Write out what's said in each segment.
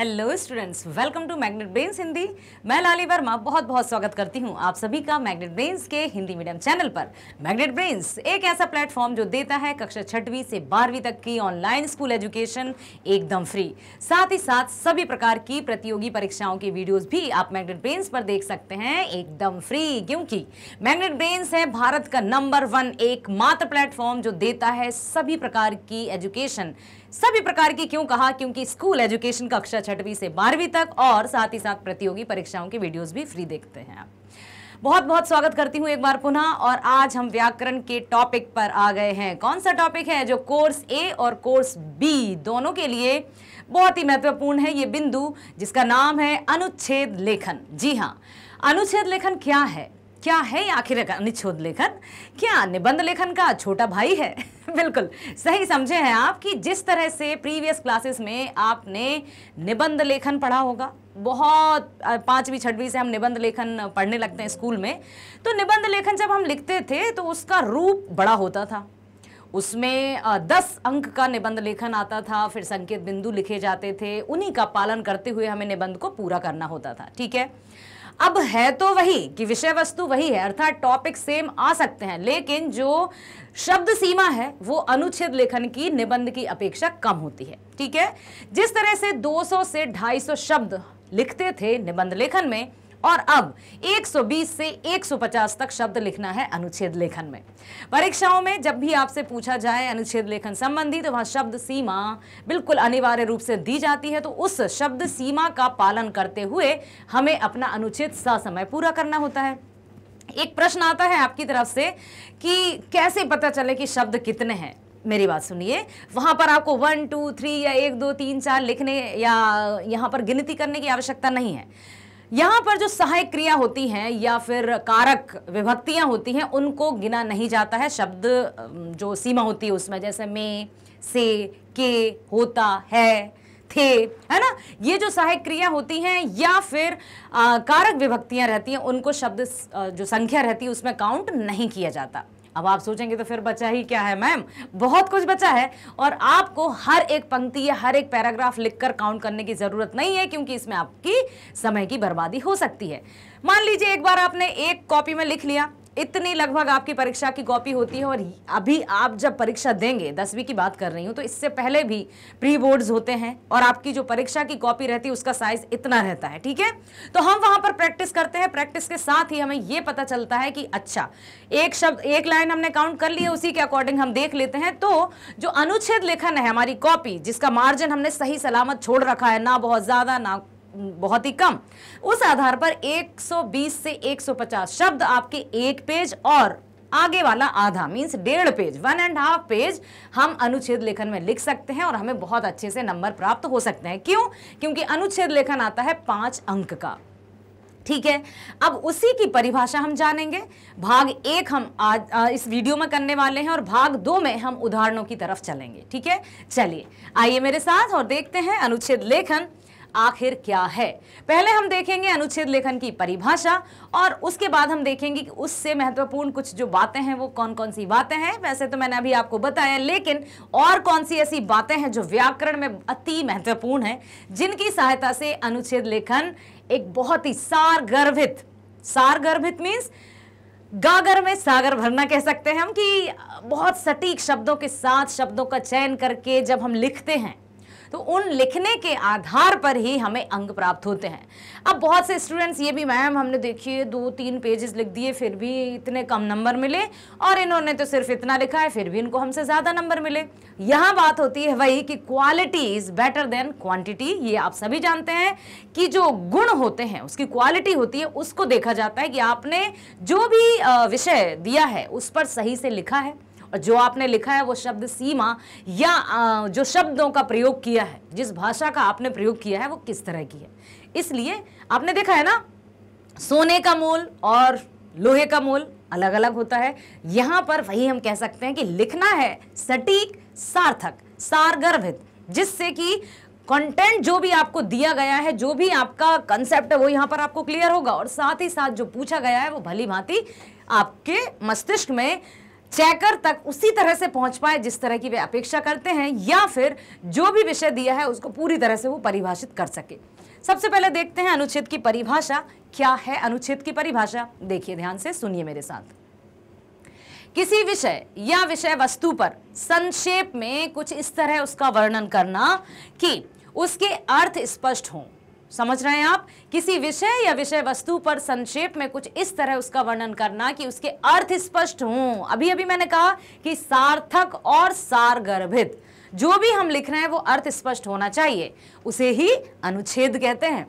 hello students welcome to Magnet Brains Hindi मैं लाली वर्मा बहुत बहुत स्वागत करती हूं आप सभी का मैग्नेट ब्रेन्स के हिंदी मीडियम चैनल पर मैग्नेट ब्रेन्स एक ऐसा प्लेटफॉर्म जो देता है कक्षा छठवीं से बारहवीं तक की ऑनलाइन स्कूल एजुकेशन एकदम फ्री साथ ही साथ सभी प्रकार की प्रतियोगी परीक्षाओं की वीडियोज भी आप मैग्नेट ब्रेन्स पर देख सकते हैं एकदम फ्री क्योंकि मैग्नेट ब्रेन्स है भारत का नंबर वन एकमात्र प्लेटफॉर्म जो देता है सभी प्रकार की एजुकेशन सभी प्रकार की क्यों कहा क्योंकि स्कूल एजुकेशन कक्षा छठवीं से बारहवीं तक और साथ ही साथ प्रतियोगी परीक्षाओं के वीडियोस भी फ्री देखते हैं बहुत बहुत स्वागत करती हूँ एक बार पुनः और आज हम व्याकरण के टॉपिक पर आ गए हैं कौन सा टॉपिक है जो कोर्स ए और कोर्स बी दोनों के लिए बहुत ही महत्वपूर्ण है ये बिंदु जिसका नाम है अनुच्छेद लेखन जी हाँ अनुच्छेद लेखन क्या है क्या है आखिर अनिच्छोद लेखन क्या निबंध लेखन का छोटा भाई है बिल्कुल सही समझे हैं आप कि जिस तरह से प्रीवियस क्लासेस में आपने निबंध लेखन पढ़ा होगा बहुत पांचवी छठवीं से हम निबंध लेखन पढ़ने लगते हैं स्कूल में तो निबंध लेखन जब हम लिखते थे तो उसका रूप बड़ा होता था उसमें दस अंक का निबंध लेखन आता था फिर संकेत बिंदु लिखे जाते थे उन्हीं का पालन करते हुए हमें निबंध को पूरा करना होता था ठीक है अब है तो वही कि विषय वस्तु वही है अर्थात टॉपिक सेम आ सकते हैं लेकिन जो शब्द सीमा है वो अनुच्छेद लेखन की निबंध की अपेक्षा कम होती है ठीक है जिस तरह से 200 से 250 शब्द लिखते थे निबंध लेखन में और अब 120 से 150 तक शब्द लिखना है अनुच्छेद लेखन में परीक्षाओं में जब भी आपसे पूछा जाए अनुच्छेद लेखन संबंधी तो वहां शब्द सीमा बिल्कुल अनिवार्य रूप से दी जाती है तो उस शब्द सीमा का पालन करते हुए हमें अपना अनुच्छेद समय पूरा करना होता है एक प्रश्न आता है आपकी तरफ से कि कैसे पता चले कि शब्द कितने हैं मेरी बात सुनिए वहां पर आपको वन टू थ्री या एक दो तीन चार लिखने या यहां पर गिनती करने की आवश्यकता नहीं है यहाँ पर जो सहायक क्रिया होती हैं या फिर कारक विभक्तियां होती हैं उनको गिना नहीं जाता है शब्द जो सीमा होती है उसमें जैसे में से के होता है थे है ना ये जो सहायक क्रिया होती हैं या फिर आ, कारक विभक्तियाँ रहती हैं उनको शब्द जो संख्या रहती है उसमें काउंट नहीं किया जाता अब आप सोचेंगे तो फिर बचा ही क्या है मैम बहुत कुछ बचा है और आपको हर एक पंक्ति या हर एक पैराग्राफ लिखकर काउंट करने की ज़रूरत नहीं है क्योंकि इसमें आपकी समय की बर्बादी हो सकती है मान लीजिए एक बार आपने एक कॉपी में लिख लिया इतनी लगभग आपकी परीक्षा की कॉपी होती है और अभी आप जब परीक्षा देंगे दसवीं की बात कर रही हूँ तो इससे पहले भी प्री बोर्ड्स होते हैं और आपकी जो परीक्षा की कॉपी रहती है उसका साइज इतना रहता है ठीक है तो हम वहां पर प्रैक्टिस करते हैं प्रैक्टिस के साथ ही हमें ये पता चलता है कि अच्छा एक शब्द एक लाइन हमने काउंट कर लिया उसी के अकॉर्डिंग हम देख लेते हैं तो जो अनुच्छेद लेखन है हमारी कॉपी जिसका मार्जिन हमने सही सलामत छोड़ रखा है ना बहुत ज्यादा ना बहुत ही कम उस आधार पर 120 से 150 शब्द आपके एक पेज और आगे वाला आधा मीन्स डेढ़ page one and half page हम अनुच्छेद लेखन में लिख सकते हैं और हमें बहुत अच्छे से नंबर प्राप्त हो सकते हैं क्यों क्योंकि अनुच्छेद लेखन आता है पांच अंक का ठीक है अब उसी की परिभाषा हम जानेंगे भाग एक हम आज आ, इस वीडियो में करने वाले हैं और भाग दो में हम उदाहरणों की तरफ चलेंगे ठीक है चलिए आइए मेरे साथ और देखते हैं अनुच्छेद लेखन आखिर क्या है पहले हम देखेंगे अनुच्छेद लेखन की परिभाषा और उसके बाद हम देखेंगे कि उससे महत्वपूर्ण कुछ जो बातें हैं वो कौन कौन सी बातें हैं वैसे तो मैंने अभी आपको बताया लेकिन और कौन सी ऐसी बातें हैं जो व्याकरण में अति महत्वपूर्ण है जिनकी सहायता से अनुच्छेद लेखन एक बहुत ही सारगर्भित सारगर्भित मीन्स गागर में सागर भरना कह सकते हैं हम कि बहुत सटीक शब्दों के साथ शब्दों का चयन करके जब हम लिखते हैं तो उन लिखने के आधार पर ही हमें अंक प्राप्त होते हैं अब बहुत से स्टूडेंट्स ये भी मैम हमने देखिए दो तीन पेजेस लिख दिए फिर भी इतने कम नंबर मिले और इन्होंने तो सिर्फ इतना लिखा है फिर भी इनको हमसे ज़्यादा नंबर मिले यहाँ बात होती है वही कि quality is better than quantity ये आप सभी जानते हैं कि जो गुण होते हैं उसकी क्वालिटी होती है उसको देखा जाता है कि आपने जो भी विषय दिया है उस पर सही से लिखा है और जो आपने लिखा है वो शब्द सीमा या जो शब्दों का प्रयोग किया है जिस भाषा का आपने प्रयोग किया है वो किस तरह की है इसलिए आपने देखा है ना सोने का मोल और लोहे का मोल अलग अलग होता है यहाँ पर वही हम कह सकते हैं कि लिखना है सटीक सार्थक सारगर्भित जिससे कि कंटेंट जो भी आपको दिया गया है जो भी आपका कंसेप्ट है वो यहाँ पर आपको क्लियर होगा और साथ ही साथ जो पूछा गया है वो भली भांति आपके मस्तिष्क में चेकर तक उसी तरह से पहुंच पाए जिस तरह की वे अपेक्षा करते हैं या फिर जो भी विषय दिया है उसको पूरी तरह से वो परिभाषित कर सके सबसे पहले देखते हैं अनुच्छेद की परिभाषा क्या है अनुच्छेद की परिभाषा देखिए ध्यान से सुनिए मेरे साथ किसी विषय या विषय वस्तु पर संक्षेप में कुछ इस तरह उसका वर्णन करना कि उसके अर्थ स्पष्ट हों समझ रहे हैं आप किसी विषय या विषय वस्तु पर संक्षेप में कुछ इस तरह उसका वर्णन करना कि उसके अर्थ स्पष्ट हों अभी अभी मैंने कहा कि सार्थक और सारगर्भित जो भी हम लिख रहे हैं वो अर्थ स्पष्ट होना चाहिए उसे ही अनुच्छेद कहते हैं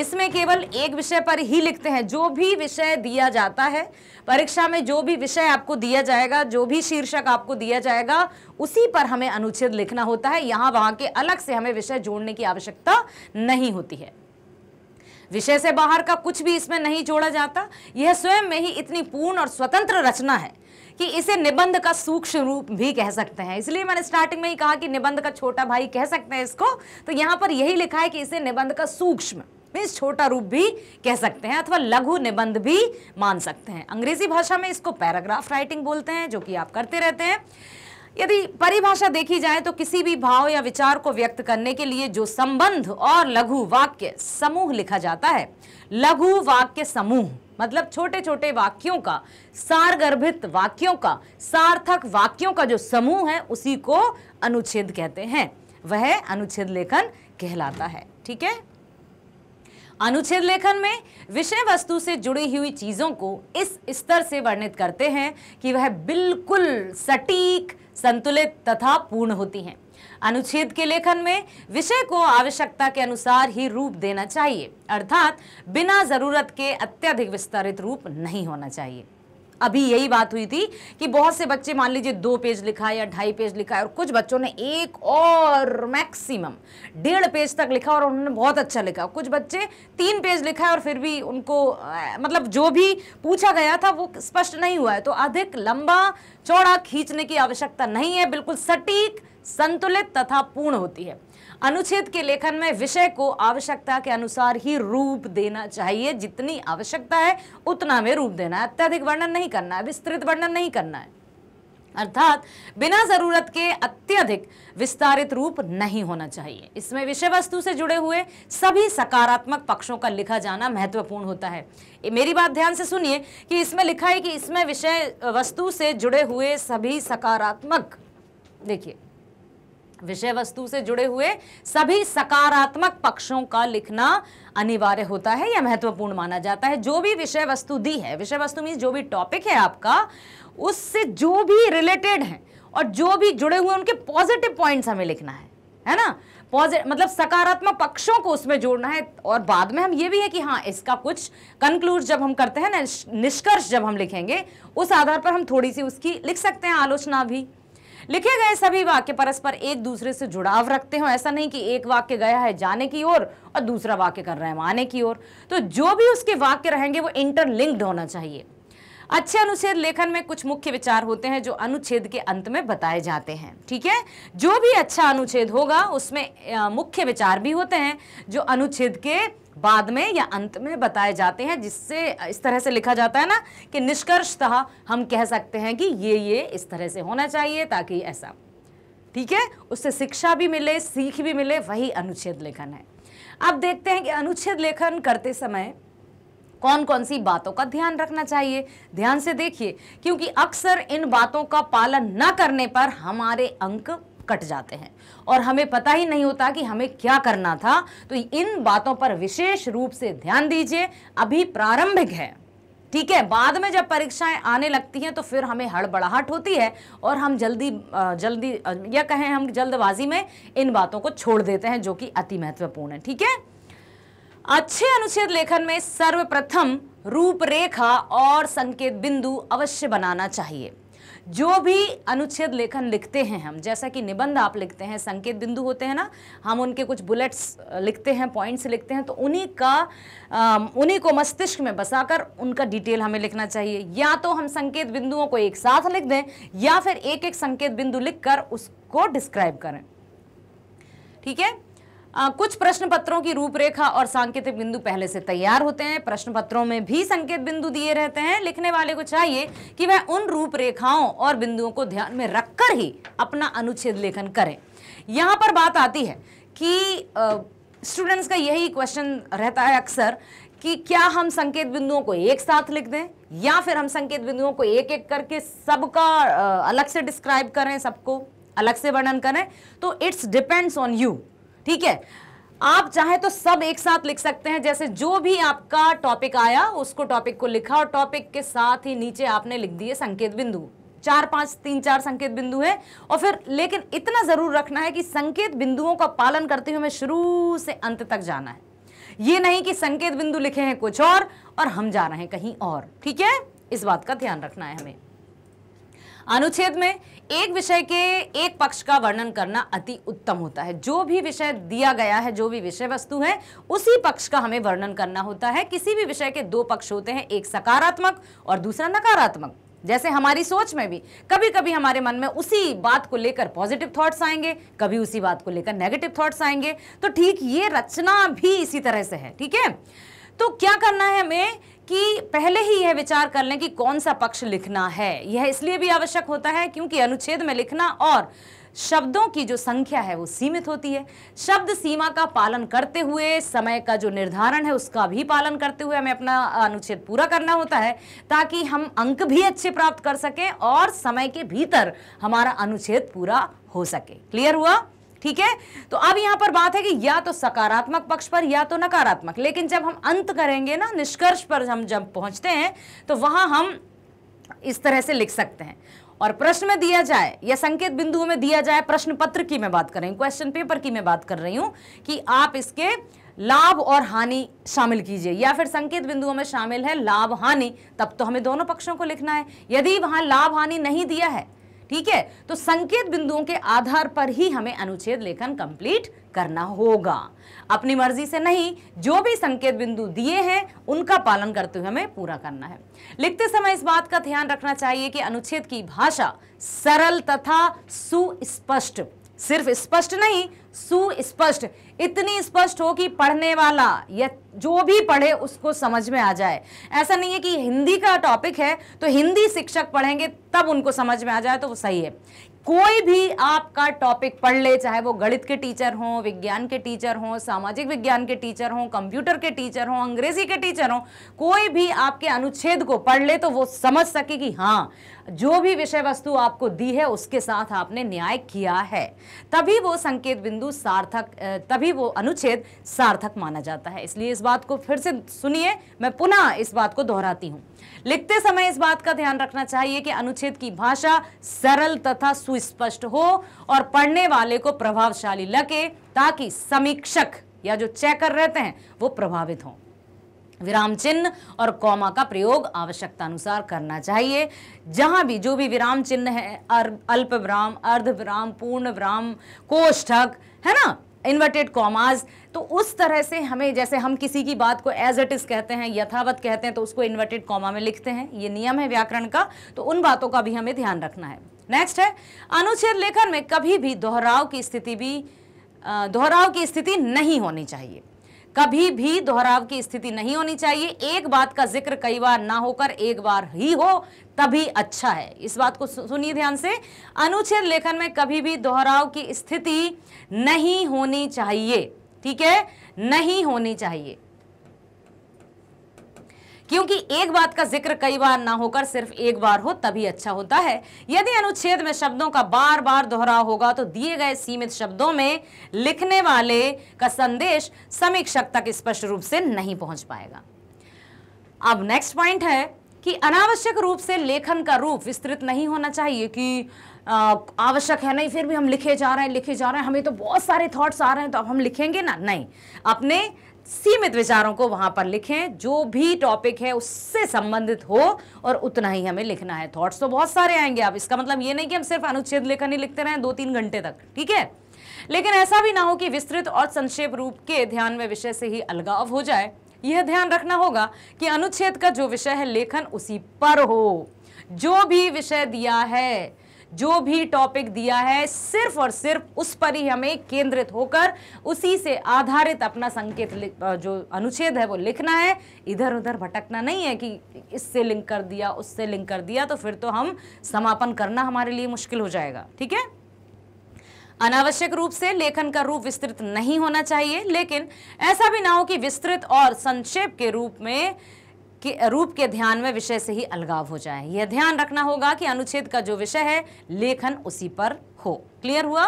इसमें केवल एक विषय पर ही लिखते हैं जो भी विषय दिया जाता है परीक्षा में जो भी विषय आपको दिया जाएगा जो भी शीर्षक आपको दिया जाएगा उसी पर हमें अनुच्छेद लिखना होता है यहां वहां के अलग से हमें विषय जोड़ने की आवश्यकता नहीं होती है विषय से बाहर का कुछ भी इसमें नहीं जोड़ा जाता यह स्वयं में ही इतनी पूर्ण और स्वतंत्र रचना है कि इसे निबंध का सूक्ष्म रूप भी कह सकते हैं इसलिए मैंने स्टार्टिंग में ही कहा कि निबंध का छोटा भाई कह सकते हैं इसको तो यहाँ पर यही लिखा है कि इसे निबंध का सूक्ष्म मीन्स छोटा रूप भी कह सकते हैं अथवा लघु निबंध भी मान सकते हैं अंग्रेजी भाषा में इसको पैराग्राफ राइटिंग बोलते हैं जो कि आप करते रहते हैं यदि परिभाषा देखी जाए तो किसी भी भाव या विचार को व्यक्त करने के लिए जो संबंध और लघु वाक्य समूह लिखा जाता है लघु वाक्य समूह मतलब छोटे छोटे वाक्यों का सारगर्भित वाक्यों का सार्थक वाक्यों का जो समूह है उसी को अनुच्छेद कहते हैं वह अनुच्छेद लेखन कहलाता है ठीक है अनुच्छेद लेखन में विषय वस्तु से जुड़ी हुई चीज़ों को इस स्तर से वर्णित करते हैं कि वह बिल्कुल सटीक संतुलित तथा पूर्ण होती हैं अनुच्छेद के लेखन में विषय को आवश्यकता के अनुसार ही रूप देना चाहिए अर्थात बिना जरूरत के अत्यधिक विस्तारित रूप नहीं होना चाहिए अभी यही बात हुई थी कि बहुत से बच्चे मान लीजिए दो पेज लिखा है या ढाई पेज लिखा है और कुछ बच्चों ने एक और मैक्सिमम डेढ़ पेज तक लिखा और उन्होंने बहुत अच्छा लिखा कुछ बच्चे तीन पेज लिखा है और फिर भी उनको मतलब जो भी पूछा गया था वो स्पष्ट नहीं हुआ है तो अधिक लंबा चौड़ा खींचने की आवश्यकता नहीं है बिल्कुल सटीक संतुलित तथा पूर्ण होती है अनुच्छेद के लेखन में विषय को आवश्यकता के अनुसार ही रूप देना चाहिए जितनी आवश्यकता है उतना में रूप देना है अत्यधिक वर्णन नहीं करना है विस्तृत वर्णन नहीं करना है अर्थात बिना जरूरत के अत्यधिक विस्तारित रूप नहीं होना चाहिए इसमें विषय वस्तु से जुड़े हुए सभी सकारात्मक पक्षों का लिखा जाना महत्वपूर्ण होता है मेरी बात ध्यान से सुनिए कि इसमें लिखा है कि इसमें विषय वस्तु से जुड़े हुए सभी सकारात्मक देखिए विषय वस्तु से जुड़े हुए सभी सकारात्मक पक्षों का लिखना अनिवार्य होता है या महत्वपूर्ण माना जाता है जो भी विषय वस्तु दी है विषय वस्तु मीन जो भी टॉपिक है आपका उससे जो भी रिलेटेड है और जो भी जुड़े हुए उनके पॉजिटिव पॉइंट्स हमें लिखना है है ना पॉजिटिव मतलब सकारात्मक पक्षों को उसमें जोड़ना है और बाद में हम ये भी है कि हाँ इसका कुछ कंक्लूड जब हम करते हैं ना निष्कर्ष जब हम लिखेंगे उस आधार पर हम थोड़ी सी उसकी लिख सकते हैं आलोचना भी लिखे गए सभी वाक्य परस्पर एक दूसरे से जुड़ाव रखते हो ऐसा नहीं कि एक वाक्य गया है जाने की ओर और, और दूसरा वाक्य कर रहा है माने की ओर तो जो भी उसके वाक्य रहेंगे वो इंटरलिंक्ड होना चाहिए अच्छे अनुच्छेद लेखन में कुछ मुख्य विचार होते हैं जो अनुच्छेद के अंत में बताए जाते हैं ठीक है जो भी अच्छा अनुच्छेद होगा उसमें मुख्य विचार भी होते हैं जो अनुच्छेद के बाद में या अंत में बताए जाते हैं जिससे इस तरह से लिखा जाता है ना कि निष्कर्षतः हम कह सकते हैं कि ये ये इस तरह से होना चाहिए ताकि ऐसा ठीक है उससे शिक्षा भी मिले सीख भी मिले वही अनुच्छेद लेखन है अब देखते हैं कि अनुच्छेद लेखन करते समय कौन कौन सी बातों का ध्यान रखना चाहिए ध्यान से देखिए क्योंकि अक्सर इन बातों का पालन न करने पर हमारे अंक कट जाते हैं और हमें पता ही नहीं होता कि हमें क्या करना था तो इन बातों पर विशेष रूप से ध्यान दीजिए अभी प्रारंभिक है ठीक है बाद में जब परीक्षाएं आने लगती हैं तो फिर हमें हड़बड़ाहट होती है और हम जल्दी जल्दी या कहें हम जल्दबाजी में इन बातों को छोड़ देते हैं जो कि अति महत्वपूर्ण है ठीक है अच्छे अनुच्छेद लेखन में सर्वप्रथम रूपरेखा और संकेत बिंदु अवश्य बनाना चाहिए जो भी अनुच्छेद लेखन लिखते हैं हम जैसा कि निबंध आप लिखते हैं संकेत बिंदु होते हैं ना हम उनके कुछ बुलेट्स लिखते हैं पॉइंट्स लिखते हैं तो उन्हीं का उन्हीं को मस्तिष्क में बसाकर उनका डिटेल हमें लिखना चाहिए या तो हम संकेत बिंदुओं को एक साथ लिख दें या फिर एक एक संकेत बिंदु लिखकर उसको डिस्क्राइब करें ठीक है आ, कुछ प्रश्न पत्रों की रूपरेखा और सांकेतिक बिंदु पहले से तैयार होते हैं प्रश्न पत्रों में भी संकेत बिंदु दिए रहते हैं लिखने वाले को चाहिए कि वह उन रूपरेखाओं और बिंदुओं को ध्यान में रखकर ही अपना अनुच्छेद लेखन करें यहाँ पर बात आती है कि स्टूडेंट्स का यही क्वेश्चन रहता है अक्सर कि क्या हम संकेत बिंदुओं को एक साथ लिख दें या फिर हम संकेत बिंदुओं को एक एक करके सबका अलग से डिस्क्राइब करें सबको अलग से वर्णन करें तो इट्स डिपेंड्स ऑन यू ठीक है आप चाहे तो सब एक साथ लिख सकते हैं जैसे जो भी आपका टॉपिक आया उसको टॉपिक को लिखा और टॉपिक के साथ ही नीचे आपने लिख दिए संकेत बिंदु चार पांच तीन चार संकेत बिंदु है और फिर लेकिन इतना जरूर रखना है कि संकेत बिंदुओं का पालन करते हुए हमें शुरू से अंत तक जाना है ये नहीं कि संकेत बिंदु लिखे हैं कुछ और और हम जा रहे हैं कहीं और ठीक है इस बात का ध्यान रखना है हमें अनुच्छेद में एक विषय के एक पक्ष का वर्णन करना अति उत्तम होता है जो भी विषय दिया गया है जो भी विषय वस्तु है उसी पक्ष का हमें वर्णन करना होता है किसी भी विषय के दो पक्ष होते हैं एक सकारात्मक और दूसरा नकारात्मक जैसे हमारी सोच में भी कभी कभी हमारे मन में उसी बात को लेकर पॉजिटिव थॉट्स आएंगे कभी उसी बात को लेकर नेगेटिव थॉट्स आएंगे तो ठीक ये रचना भी इसी तरह से है ठीक है तो क्या करना है हमें कि पहले ही यह विचार कर लें कि कौन सा पक्ष लिखना है यह इसलिए भी आवश्यक होता है क्योंकि अनुच्छेद में लिखना और शब्दों की जो संख्या है वो सीमित होती है शब्द सीमा का पालन करते हुए समय का जो निर्धारण है उसका भी पालन करते हुए हमें अपना अनुच्छेद पूरा करना होता है ताकि हम अंक भी अच्छे प्राप्त कर सकें और समय के भीतर हमारा अनुच्छेद पूरा हो सके क्लियर हुआ ठीक है तो अब यहां पर बात है कि या तो सकारात्मक पक्ष पर या तो नकारात्मक लेकिन जब हम अंत करेंगे ना निष्कर्ष पर हम जब पहुंचते हैं तो वहां हम इस तरह से लिख सकते हैं और प्रश्न में दिया जाए या संकेत बिंदुओं में दिया जाए प्रश्न पत्र की मैं बात कर रही हूं क्वेश्चन पेपर की मैं बात कर रही हूं कि आप इसके लाभ और हानि शामिल कीजिए या फिर संकेत बिंदुओं में शामिल है लाभ हानि तब तो हमें दोनों पक्षों को लिखना है यदि वहां लाभ हानि नहीं दिया है ठीक है तो संकेत बिंदुओं के आधार पर ही हमें अनुच्छेद लेखन कंप्लीट करना होगा अपनी मर्जी से नहीं जो भी संकेत बिंदु दिए हैं उनका पालन करते हुए हमें पूरा करना है लिखते समय इस बात का ध्यान रखना चाहिए कि अनुच्छेद की भाषा सरल तथा सुस्पष्ट सिर्फ स्पष्ट नहीं सुस्पष्ट इतनी स्पष्ट हो कि पढ़ने वाला या जो भी पढ़े उसको समझ में आ जाए ऐसा नहीं है कि हिंदी का टॉपिक है तो हिंदी शिक्षक पढ़ेंगे तब उनको समझ में आ जाए तो वो सही है कोई भी आपका टॉपिक पढ़ ले चाहे वो गणित के टीचर हों विज्ञान के टीचर हों सामाजिक विज्ञान के टीचर हों कंप्यूटर के टीचर हों अंग्रेजी के टीचर हों कोई भी आपके अनुच्छेद को पढ़ ले तो वो समझ सके कि हाँ जो भी विषय वस्तु आपको दी है उसके साथ आपने न्याय किया है तभी वो संकेत बिंदु सार्थक तभी वो अनुच्छेद सार्थक माना जाता है इसलिए इस बात को फिर से सुनिए मैं पुनः इस बात को दोहराती हूँ लिखते समय इस बात का ध्यान रखना चाहिए कि अनुच्छेद की भाषा सरल तथा सुस्पष्ट हो और पढ़ने वाले को प्रभावशाली लगे ताकि समीक्षक या जो चेकर रहते हैं वो प्रभावित हों विराम चिन्ह और कौमा का प्रयोग आवश्यकता अनुसार करना चाहिए जहाँ भी जो भी विराम चिन्ह है अल्प विराम अर्ध विराम पूर्ण विराम कोष्ठक है ना इन्वर्टेड कॉमाज तो उस तरह से हमें जैसे हम किसी की बात को एज इट इज़ कहते हैं यथावत कहते हैं तो उसको इन्वर्टेड कॉमा में लिखते हैं ये नियम है व्याकरण का तो उन बातों का भी हमें ध्यान रखना है नेक्स्ट है अनुच्छेद लेखन में कभी भी दोहराव की स्थिति भी दोहराव की स्थिति नहीं होनी चाहिए कभी भी दोहराव की स्थिति नहीं होनी चाहिए एक बात का जिक्र कई बार ना होकर एक बार ही हो तभी अच्छा है इस बात को सुनिए ध्यान से अनुच्छेद लेखन में कभी भी दोहराव की स्थिति नहीं होनी चाहिए ठीक है नहीं होनी चाहिए क्योंकि एक बात का जिक्र कई बार ना होकर सिर्फ एक बार हो तभी अच्छा होता है यदि अनुच्छेद में शब्दों का बार बार दोहराव होगा तो दिए गए सीमित शब्दों में लिखने वाले का संदेश समीक्षक तक स्पष्ट रूप से नहीं पहुंच पाएगा अब नेक्स्ट पॉइंट है कि अनावश्यक रूप से लेखन का रूप विस्तृत नहीं होना चाहिए कि आवश्यक है नहीं फिर भी हम लिखे जा रहे हैं लिखे जा रहे हैं हमें तो बहुत सारे थॉट्स आ रहे हैं तो अब हम लिखेंगे ना नहीं अपने सीमित विचारों को वहां पर लिखें जो भी टॉपिक है उससे संबंधित हो और उतना ही हमें लिखना है थॉट्स तो बहुत सारे आएंगे आप इसका मतलब ये नहीं कि हम सिर्फ अनुच्छेद लेखन ही लिखते रहें दो तीन घंटे तक ठीक है लेकिन ऐसा भी ना हो कि विस्तृत और संक्षेप रूप के ध्यान में विषय से ही अलगाव हो जाए यह ध्यान रखना होगा कि अनुच्छेद का जो विषय है लेखन उसी पर हो जो भी विषय दिया है जो भी टॉपिक दिया है सिर्फ और सिर्फ उस पर ही हमें केंद्रित होकर उसी से आधारित अपना संकेत जो अनुच्छेद है वो लिखना है इधर उधर भटकना नहीं है कि इससे लिंक कर दिया उससे लिंक कर दिया तो फिर तो हम समापन करना हमारे लिए मुश्किल हो जाएगा ठीक है अनावश्यक रूप से लेखन का रूप विस्तृत नहीं होना चाहिए लेकिन ऐसा भी ना हो कि विस्तृत और संक्षेप के रूप में कि रूप के ध्यान में विषय से ही अलगाव हो जाए यह ध्यान रखना होगा कि अनुच्छेद का जो विषय है लेखन उसी पर हो क्लियर हुआ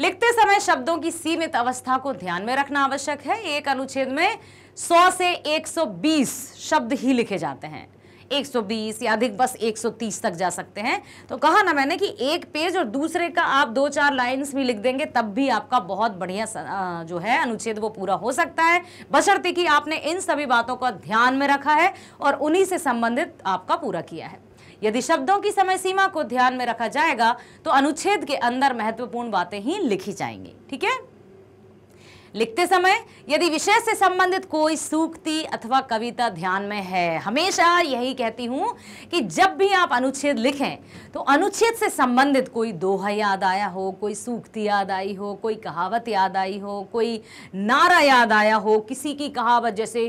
लिखते समय शब्दों की सीमित अवस्था को ध्यान में रखना आवश्यक है एक अनुच्छेद में 100 से 120 शब्द ही लिखे जाते हैं 120 या अधिक बस 130 तक जा सकते हैं तो कहा ना मैंने कि एक पेज और दूसरे का आप दो चार लाइन्स भी लिख देंगे तब भी आपका बहुत बढ़िया जो है अनुच्छेद वो पूरा हो सकता है बशर्ते कि आपने इन सभी बातों को ध्यान में रखा है और उन्हीं से संबंधित आपका पूरा किया है यदि शब्दों की समय सीमा को ध्यान में रखा जाएगा तो अनुच्छेद के अंदर महत्वपूर्ण बातें ही लिखी जाएंगी ठीक है लिखते समय यदि विषय से संबंधित कोई सूक्ति अथवा कविता ध्यान में है हमेशा यही कहती हूँ कि जब भी आप अनुच्छेद लिखें तो अनुच्छेद से संबंधित कोई दोहा याद आया हो कोई सूक्ति याद आई हो कोई कहावत याद आई हो कोई नारा याद आया हो किसी की कहावत जैसे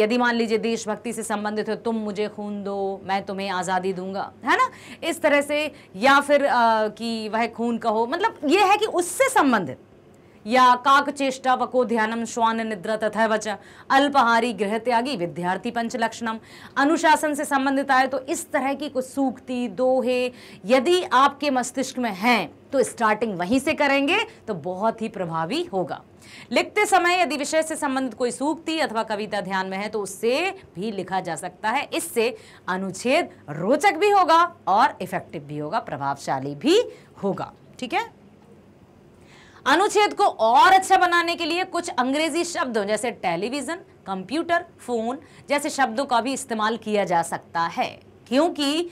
यदि मान लीजिए देशभक्ति से संबंधित हो तुम मुझे खून दो मैं तुम्हें आज़ादी दूंगा है ना इस तरह से या फिर आ, कि वह खून कहो मतलब ये है कि उससे संबंधित या काक चेष्टा वको ध्यानम श्वान निद्रा तथा वच अल्पहारी गृह त्यागी विद्यार्थी पंचलक्षणम अनुशासन से संबंधित आए तो इस तरह की कुछ सूक्ति दोहे यदि आपके मस्तिष्क में हैं तो स्टार्टिंग वहीं से करेंगे तो बहुत ही प्रभावी होगा लिखते समय यदि विषय से संबंधित कोई सूक्ति अथवा कविता ध्यान में है तो उससे भी लिखा जा सकता है इससे अनुच्छेद रोचक भी होगा और इफेक्टिव भी होगा प्रभावशाली भी होगा ठीक है अनुच्छेद को और अच्छा बनाने के लिए कुछ अंग्रेजी शब्दों जैसे टेलीविज़न कंप्यूटर फ़ोन जैसे शब्दों का भी इस्तेमाल किया जा सकता है क्योंकि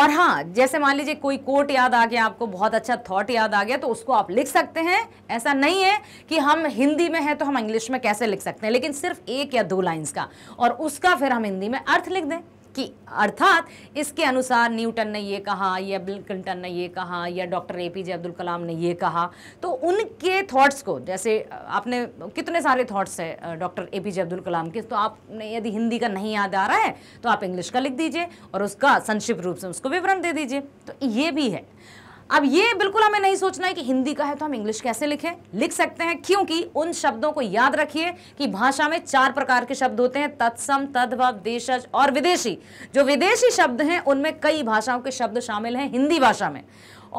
और हाँ जैसे मान लीजिए कोई कोट याद आ गया आपको बहुत अच्छा थॉट याद आ गया तो उसको आप लिख सकते हैं ऐसा नहीं है कि हम हिंदी में है तो हम इंग्लिश में कैसे लिख सकते हैं लेकिन सिर्फ एक या दो लाइन्स का और उसका फिर हम हिंदी में अर्थ लिख दें कि अर्थात इसके अनुसार न्यूटन ने ये कहा या बिल क्लिंटन ने ये कहा या doctor A P J Abdul Kalam ने ये कहा तो उनके थॉट्स को जैसे आपने कितने सारे थॉट्स हैं doctor A P J Abdul Kalam के तो आपने यदि हिंदी का नहीं याद आ रहा है तो आप इंग्लिश का लिख दीजिए और उसका संक्षिप्त रूप से उसको विवरण दे दीजिए तो ये भी है अब ये बिल्कुल हमें नहीं सोचना है कि हिंदी का है तो हम इंग्लिश कैसे लिखें लिख सकते हैं क्योंकि उन शब्दों को याद रखिए कि भाषा में चार प्रकार के शब्द होते हैं तत्सम तद्भव देशज और विदेशी जो विदेशी शब्द हैं उनमें कई भाषाओं के शब्द शामिल हैं हिंदी भाषा में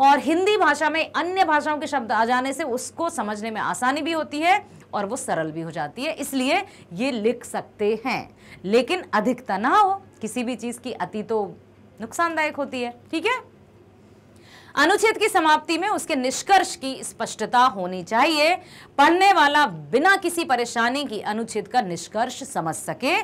और हिंदी भाषा में अन्य भाषाओं के शब्द आ जाने से उसको समझने में आसानी भी होती है और वो सरल भी हो जाती है इसलिए ये लिख सकते हैं लेकिन अधिकता ना हो किसी भी चीज़ की अति तो नुकसानदायक होती है ठीक है अनुच्छेद की समाप्ति में उसके निष्कर्ष की स्पष्टता होनी चाहिए पढ़ने वाला बिना किसी परेशानी की अनुच्छेद का निष्कर्ष समझ सके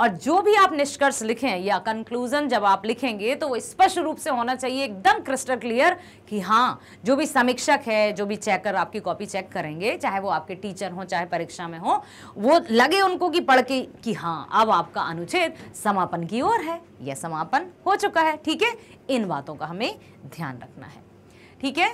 और जो भी आप निष्कर्ष लिखें या कंक्लूजन जब आप लिखेंगे तो वो स्पष्ट रूप से होना चाहिए एकदम क्रिस्टल क्लियर कि हाँ जो भी समीक्षक है जो भी चेकर आपकी कॉपी चेक करेंगे चाहे वो आपके टीचर हो चाहे परीक्षा में हो वो लगे उनको कि पढ़ के कि हाँ अब आपका अनुच्छेद समापन की ओर है यह समापन हो चुका है ठीक है इन बातों का हमें ध्यान रखना है ठीक है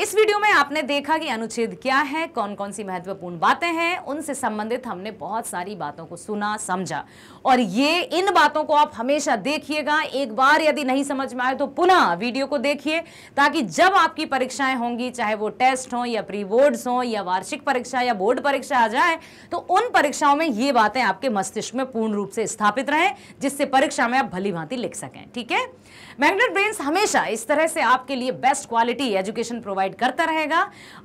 इस वीडियो में आपने देखा कि अनुच्छेद क्या है कौन कौन सी महत्वपूर्ण बातें हैं उनसे संबंधित हमने बहुत सारी बातों को सुना समझा और ये इन बातों को आप हमेशा देखिएगा एक बार यदि नहीं समझ में आए तो पुनः वीडियो को देखिए ताकि जब आपकी परीक्षाएं होंगी चाहे वो टेस्ट हों या प्री बोर्ड्स हों या वार्षिक परीक्षा या बोर्ड परीक्षा आ जाए तो उन परीक्षाओं में ये बातें आपके मस्तिष्क में पूर्ण रूप से स्थापित रहें जिससे परीक्षा में आप भली भांति लिख सकें ठीक है मैग्नेट ब्रेन्स हमेशा इस तरह से आपके लिए बेस्ट क्वालिटी एजुकेशन प्रोवाइड करता रहेगा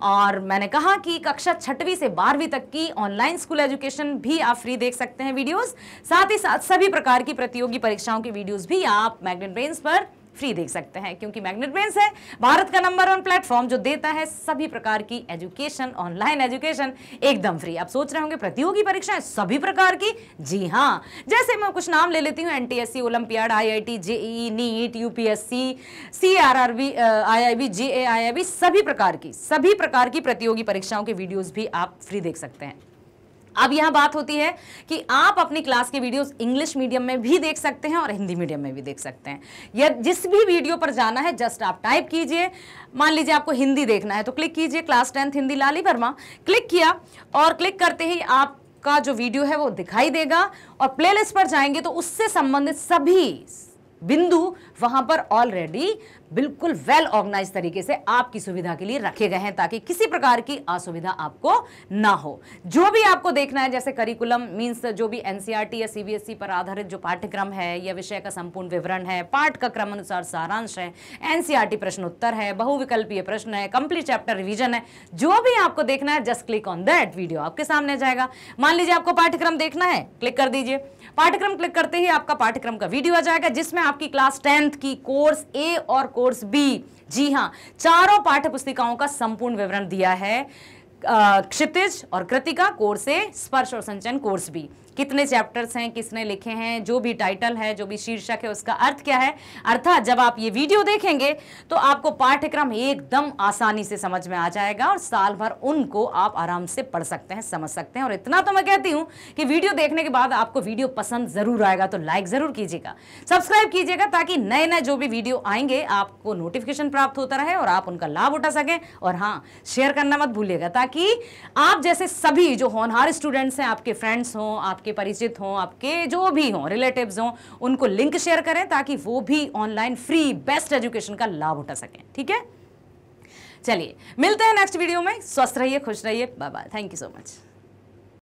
और मैंने कहा कि कक्षा छठवीं से बारहवीं तक की ऑनलाइन स्कूल एजुकेशन भी आप फ्री देख सकते हैं वीडियोस साथ ही साथ सभी प्रकार की प्रतियोगी परीक्षाओं की वीडियोस भी आप मैग्नेट ब्रेन्स पर फ्री देख सकते हैं क्योंकि मैग्नेट ब्रेन्स है भारत का नंबर वन प्लेटफॉर्म जो देता है सभी प्रकार की एजुकेशन ऑनलाइन एजुकेशन एकदम फ्री आप सोच रहे होंगे प्रतियोगी परीक्षाएं सभी प्रकार की जी हाँ जैसे मैं कुछ नाम ले लेती हूँ N T S C olympiad I I T JEE NEET UPSC I I B सभी प्रकार की सभी प्रकार की प्रतियोगी परीक्षाओं के वीडियोज भी आप फ्री देख सकते हैं अब यह बात होती है कि आप अपनी क्लास के वीडियोस इंग्लिश मीडियम में भी देख सकते हैं और हिंदी मीडियम में भी देख सकते हैं या जिस भी वीडियो पर जाना है जस्ट आप टाइप कीजिए मान लीजिए आपको हिंदी देखना है तो क्लिक कीजिए class tenth Hindi Lali Verma click किया और क्लिक करते ही आप का जो वीडियो है वो दिखाई देगा और प्लेलिस्ट पर जाएंगे तो उससे संबंधित सभी बिंदु वहां पर ऑलरेडी बिल्कुल वेल ऑर्गेनाइज तरीके से आपकी सुविधा के लिए रखे गए हैं ताकि किसी प्रकार की असुविधा आपको ना हो जो भी आपको देखना है जैसे करिकुलम मींस जो भी एनसीईआरटी e या सीबीएसई e पर आधारित जो पाठ्यक्रम है या विषय का संपूर्ण विवरण है पाठ का क्रम अनुसार सारांश है एनसीईआरटी e उत्तर है बहुविकल्पीय प्रश्न है कंप्लीट चैप्टर रिविजन है जो भी आपको देखना है just click on that video आपके सामने जाएगा मान लीजिए आपको पाठ्यक्रम देखना है क्लिक कर दीजिए पाठ्यक्रम क्लिक करते ही आपका पाठ्यक्रम का वीडियो आ जाएगा जिसमें आपकी क्लास टेंथ की कोर्स ए और कोर्स बी जी हाँ चारों पाठ्य पुस्तिकाओं का संपूर्ण विवरण दिया है क्षितिज और कृतिका कोर्स ए स्पर्श और संचयन कोर्स बी कितने चैप्टर्स हैं किसने लिखे हैं जो भी टाइटल है जो भी शीर्षक है उसका अर्थ क्या है अर्थात जब आप ये वीडियो देखेंगे तो आपको पाठ्यक्रम एकदम आसानी से समझ में आ जाएगा और साल भर उनको आप आराम से पढ़ सकते हैं समझ सकते हैं और इतना तो मैं कहती हूँ कि वीडियो देखने के बाद आपको वीडियो पसंद ज़रूर आएगा तो लाइक ज़रूर कीजिएगा सब्सक्राइब कीजिएगा ताकि नए नए जो भी वीडियो आएंगे आपको नोटिफिकेशन प्राप्त होता रहे और आप उनका लाभ उठा सकें और हाँ शेयर करना मत भूलिएगा ताकि आप जैसे सभी जो होनहार स्टूडेंट्स हैं आपके फ्रेंड्स हों आपके आपके परिचित हों आपके जो भी हों रिलेटिव्स हों उनको लिंक शेयर करें ताकि वो भी ऑनलाइन फ्री बेस्ट एजुकेशन का लाभ उठा सकें ठीक है चलिए मिलते हैं नेक्स्ट वीडियो में स्वस्थ रहिए खुश रहिए bye bye thank you so much